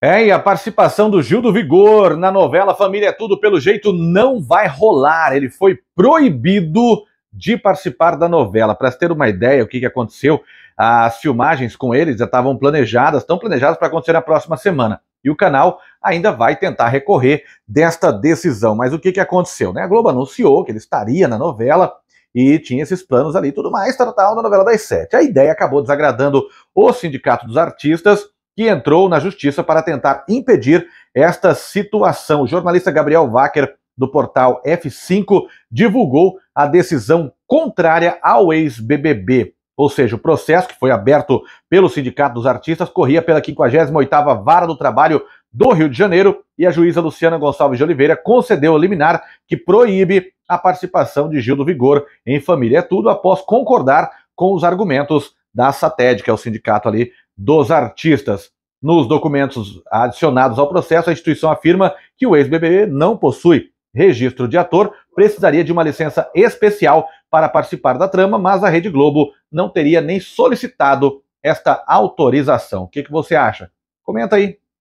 É, e a participação do Gil do Vigor na novela Família é Tudo pelo jeito não vai rolar. Ele foi proibido de participar da novela. Para ter uma ideia o que, que aconteceu, as filmagens com ele já estavam planejadas, estão planejadas para acontecer na próxima semana. E o canal ainda vai tentar recorrer desta decisão. Mas o que, que aconteceu? Né? A Globo anunciou que ele estaria na novela e tinha esses planos ali tudo mais, tal, tal, na novela das sete. A ideia acabou desagradando o Sindicato dos Artistas que entrou na justiça para tentar impedir esta situação. O jornalista Gabriel Wacker, do portal F5, divulgou a decisão contrária ao ex-BBB. Ou seja, o processo que foi aberto pelo Sindicato dos Artistas corria pela 58ª Vara do Trabalho do Rio de Janeiro e a juíza Luciana Gonçalves de Oliveira concedeu a liminar que proíbe a participação de Gil do Vigor em família. É tudo após concordar com os argumentos da SATED, que é o sindicato ali dos artistas. Nos documentos adicionados ao processo, a instituição afirma que o ex-BBB não possui registro de ator, precisaria de uma licença especial para participar da trama, mas a Rede Globo não teria nem solicitado esta autorização. O que, que você acha? Comenta aí.